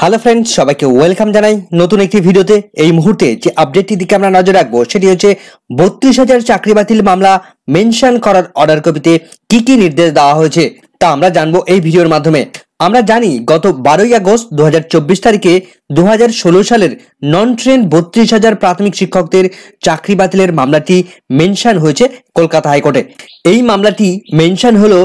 hello friends সবাইকে welcome জানাই নতুন একটি ভিডিওতে এই মুহূর্তে যে আপডেটটির দিকে আমরা নজর রাখবো সেটি হচ্ছে বত্রিশ হাজার চাকরি বাতিল মামলা মেনশন করার অর্ডার কপিতে কি কি নির্দেশ দেওয়া হয়েছে তা আমরা জানবো এই ভিডিওর মাধ্যমে আমরা জানি গত বারোই আগস্ট দু তারিখে দু সালের নন ট্রেন বত্রিশ হাজার প্রাথমিক শিক্ষকদের চাকরি বাতিলের মামলাটি মেনশন হয়েছে কলকাতা হাইকোর্টে এই মামলাটি মেনশন হলো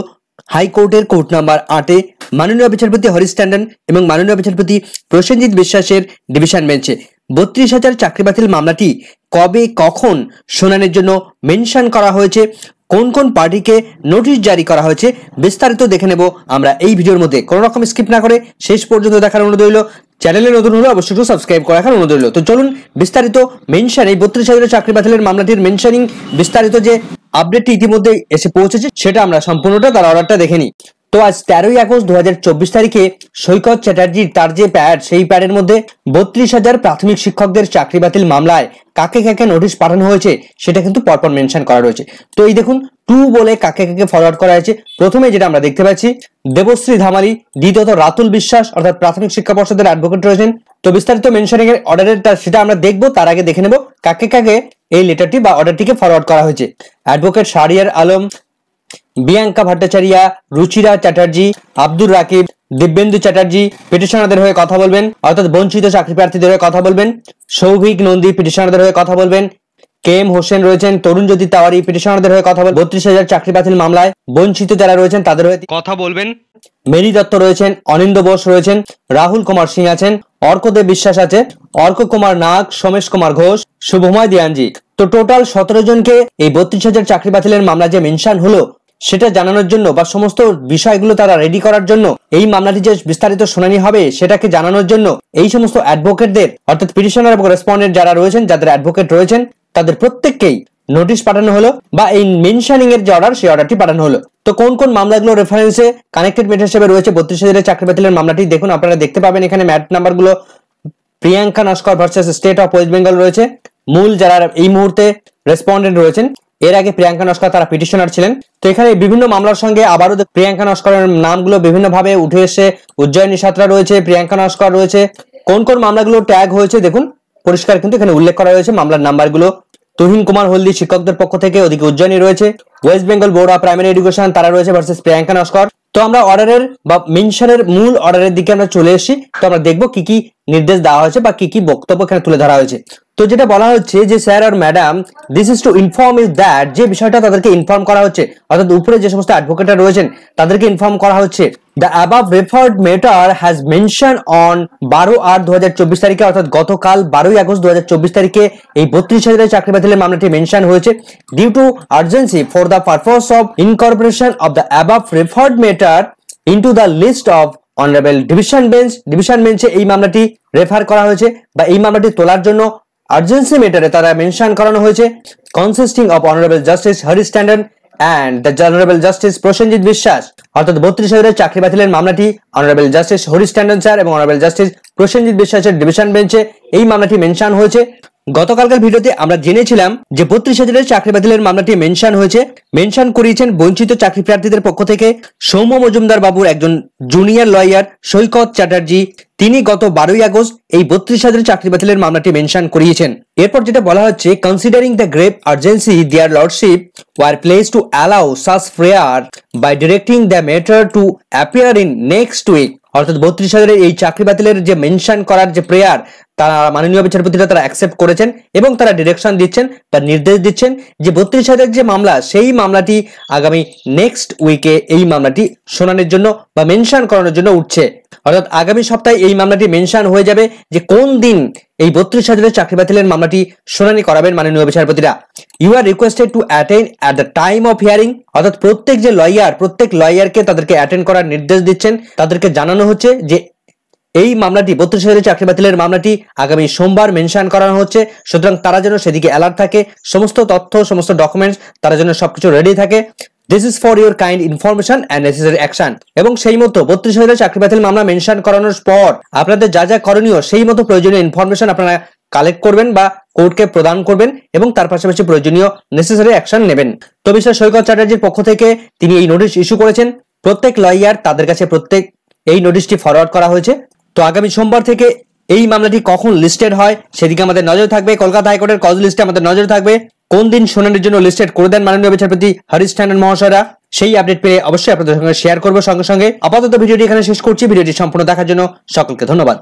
হাইকোর্টের কোর্ট নাম্বার আটে মাননীয় বিচারপতি হরিশ ট্যান্ডন এবং মাননীয় বিচারপতি প্রসেনজিৎ বিশ্বাসের ডিভিশন বেঞ্চে বত্রিশ হাজার চাকরি বাতিল মামলাটি কবে কখন শুনানির জন্য মেনশন করা হয়েছে কোন কোন পার্টিকে নোটিশ জারি করা হয়েছে বিস্তারিত দেখে নেব আমরা এই ভিডিওর মধ্যে কোনো রকম স্কিপ না করে শেষ পর্যন্ত দেখার অনুরোধ রইল চ্যানেলে নতুন হলে অবশ্যই একটু সাবস্ক্রাইব করা রাখার অনুরোধ রইল তো চলুন বিস্তারিত মেনশন এই বত্রিশ হাজারের চাকরি বাতিলের মামলাটির মেনশনিং বিস্তারিত যে আপডেটটি ইতিমধ্যে এসে পৌঁছেছে সেটা আমরা সম্পূর্ণটা তার অর্ডারটা দেখে নিই তো আজ তেরোই আগস্ট দু তারিখে সৈকত চ্যাটার্জির তার যে প্যাড সেই প্যাডের মধ্যে বত্রিশ হাজার প্রাথমিক শিক্ষকদের চাকরি বাতিল মামলায় কাকে কাকে নোটিশ পাঠানো হয়েছে সেটা কিন্তু পরপর মেনশন করা রয়েছে তো এই দেখুন টু বলে কাকে কাকে ফরওয়ার্ড করা হয়েছে প্রথমে যেটা আমরা দেখতে পাচ্ছি দেবশ্রী ধামালি দ্বিতীয়ত রাতুল বিশ্বাস অর্থাৎ প্রাথমিক শিক্ষা পর্ষদের অ্যাডভোকেট রয়েছেন তো বিস্তারিত মেনশনিং এর অর্ডারের সেটা আমরা দেখবো তার আগে দেখে নেব কাকে কাকে এই লেটারটি বা অর্ডারটিকে ফরওয়ার্ড করা হয়েছে অ্যাডভোকেট শারিয়ার আলম বিয়াঙ্কা ভট্টাচারিয়া রুচিরা চ্যাটার্জি আব্দুর রাকিব দিব্যেন্দু চ্যাটার্জি পিটিশনারদের হয়ে কথা বলবেন অর্থাৎ বঞ্চিত চাকরি প্রার্থীদের হয়ে কথা বলবেন সৌভিক নন্দী পিটিশনারদের হয়ে কথা বলবেন কে এম হোসেন রয়েছেন তরুণ জ্যোতি তাওয়ারি পিটিশনারদের হয়ে কথা বলবেন বত্রিশ হাজার চাকরি বাতিল মামলায় বঞ্চিত যারা রয়েছেন তাদের হয়ে কথা বলবেন মেরি দত্ত রয়েছেন অনিন্দ বোস রয়েছেন রাহুল কুমার সিং আছেন অর্কদেব বিশ্বাস আছে অর্ক কুমার নাগ সোমেশ কুমার ঘোষ শুভময় দিয়ানজি তো টোটাল সতেরো জনকে এই বত্রিশ হাজার চাকরি বাতিলের মামলা যে মেনশন হলো সেটা জানানোর জন্য বা সমস্ত বিষয়গুলো তারা রেডি করার জন্য এই মামলাটি যে বিস্তারিত শুনানি হবে সেটাকে জানানোর জন্য এই সমস্ত অ্যাডভোকেটদের অর্থাৎ পিটিশনার এবং রেসপন্ডেন্ট যারা রয়েছেন যাদের অ্যাডভোকেট রয়েছেন তাদের প্রত্যেককেই নোটিশ পাঠানো হলো বা এই মেনশানিং এর যে অর্ডার সেই অর্ডারটি পাঠানো হলো তো কোন কোন মামলাগুলো রেফারেন্সে কানেক্টেড মেট হিসেবে রয়েছে বত্রিশ হাজারের চাকরি বাতিলের মামলাটি দেখুন আপনারা দেখতে পাবেন এখানে ম্যাট নাম্বারগুলো Priyanka Naskar versus state of West Bengal রয়েছে মূল যারা এই মুহূর্তে রেসপন্ডেন্ট রয়েছেন এর আগে প্রিয়াঙ্কা নস্কর তারা পিটিশনার ছিলেন তো এখানে বিভিন্ন মামলার সঙ্গে আবারও প্রিয়াঙ্কা নস্করের নামগুলো বিভিন্নভাবে উঠে এসে উজ্জয়িনী সাতরা রয়েছে প্রিয়াঙ্কা নস্কর রয়েছে কোন কোন মামলাগুলো ট্যাগ হয়েছে দেখুন পরিষ্কার কিন্তু এখানে উল্লেখ করা হয়েছে মামলার নাম্বারগুলো তুহিন কুমার হলদি শিক্ষকদের পক্ষ থেকে ওদিকে উজ্জয়িনী রয়েছে West Bengal board of primary education তারা রয়েছে ভার্সেস প্রিয়াঙ্কা নস্কর তো আমরা অর্ডারের বা মেনশনের মূল অর্ডারের দিকে আমরা চলে এসেছি তো আমরা দেখবো কি কি নির্দেশ দেওয়া হয়েছে বা কি কি বক্তব্য এখানে তুলে ধরা হয়েছে তো যেটা বলা হচ্ছে যে স্যার আর madam this is to inform is that যে বিষয়টা তাদেরকে ইনফর্ম করা হচ্ছে অর্থাৎ উপরে যে সমস্ত অ্যাডভোকেটরা রয়েছেন তাদেরকে ইনফর্ম করা হচ্ছে the above referred matter has mention on বারো আট দু হাজার চব্বিশ তারিখে অর্থাৎ গতকাল বারোই আগস্ট দু হাজার চব্বিশ তারিখে এই বত্রিশ হাজারের চাকরি বাতিলের মামলাটি মেনশন হয়েছে due to urgency for the purpose of incorporation of the above referred matter into the list of honourable division bench division বেঞ্চে এই মামলাটি রেফার করা হয়েছে বা এই মামলাটি তোলার জন্য আর্জেন্সি মেটারে তারা মেনশন করানো হয়েছে consisting of honourable justice Hari standard and the honourable justice Prasenjit Biswas অর্থাৎ বত্রিশ হাজারের চাকরি বাতিলের মামলাটি honourable justice Harish Tandon sir এবং অনারেবল জাস্টিস প্রসেনজিৎ বিশ্বাসের ডিভিশন বেঞ্চে এই মামলাটি মেনশন হয়েছে গতকালকার ভিডিওতে আমরা জেনেছিলাম যে বত্রিশ হাজারের চাকরি বাতিলের মামলাটি মেনশন হয়েছে মেনশন করিয়েছেন বঞ্চিত চাকরি প্রার্থীদের পক্ষ থেকে সৌম্য মজুমদার বাবুর একজন জুনিয়র লয়ার সৈকত চ্যাটার্জি তিনি গত বারোই আগস্ট এই বত্রিশ হাজারের চাকরি বাতিলের মামলাটি মেনশন করিয়েছেন এরপর যেটা বলা হচ্ছে considering the grave urgency their lordship were placed to allow such prayer by directing the matter to appear in next week অর্থাৎ বত্রিশ হাজারের এই চাকরি বাতিলের যে মেনশন করার যে প্রেয়ার তারা মাননীয় বিচারপতিরা তারা অ্যাকসেপ্ট করেছেন এবং তারা ডিরেকশন দিচ্ছেন তার নির্দেশ দিচ্ছেন যে বত্রিশ হাজার যে মামলা সেই মামলাটি আগামী নেক্সট উইকে এই মামলাটি শোনানোর জন্য বা মেনশন করানোর জন্য উঠছে অর্থাৎ আগামী সপ্তাহে এই মামলাটি মেনশন হয়ে যাবে যে কোন দিন এই বত্রিশ হাজারের চাকরি বাতিলের মামলাটি শুনানি করাবেন মাননীয় বিচারপতিরা you are requested to attend at the time of hearing অর্থাৎ প্রত্যেক যে লয়ার প্রত্যেক লয়ারকে তাদেরকে অ্যাটেন্ড করার নির্দেশ দিচ্ছেন তাদেরকে জানানো হচ্ছে যে এই মামলাটি বত্রিশ হাজারের চাকরি বাতিলের মামলাটি আগামী সোমবার মেনশন করানো হচ্ছে সুতরাং তারা যেন সেদিকে অ্যালার্ট থাকে সমস্ত তথ্য সমস্ত ডকুমেন্টস তারা যেন সবকিছু রেডি থাকে this is for your kind information and necessary action এবং সেই মতো বত্রিশ হাজার চাকরি বাতিল মামলা মেনশন করানোর পর আপনাদের যা যা করণীয় সেই মতো প্রয়োজনীয় ইনফরমেশন আপনারা কালেক্ট করবেন বা কোর্টকে প্রদান করবেন এবং তার পাশাপাশি প্রয়োজনীয় নেসেসারি অ্যাকশন নেবেন তো বিষয় সৈকত চ্যাটার্জির পক্ষ থেকে তিনি এই নোটিশ ইস্যু করেছেন প্রত্যেক লয়ার তাদের কাছে প্রত্যেক এই নোটিশটি ফরওয়ার্ড করা হয়েছে তো আগামী সোমবার থেকে এই মামলাটি কখন লিস্টেড হয় সেদিকে আমাদের নজর থাকবে কলকাতা হাইকোর্টের কজ লিস্টে আমাদের নজর থাকবে কোন দিন শুনানির জন্য লিস্টেড করে দেন মাননীয় বিচারপতি হরিশ ট্যান্ডন মহাশয়রা সেই আপডেট পেয়ে অবশ্যই আপনাদের সঙ্গে শেয়ার করবো সঙ্গে সঙ্গে আপাতত ভিডিওটি এখানে শেষ করছি ভিডিওটি সম্পূর্ণ দেখার জন্য সকলকে ধন্যবাদ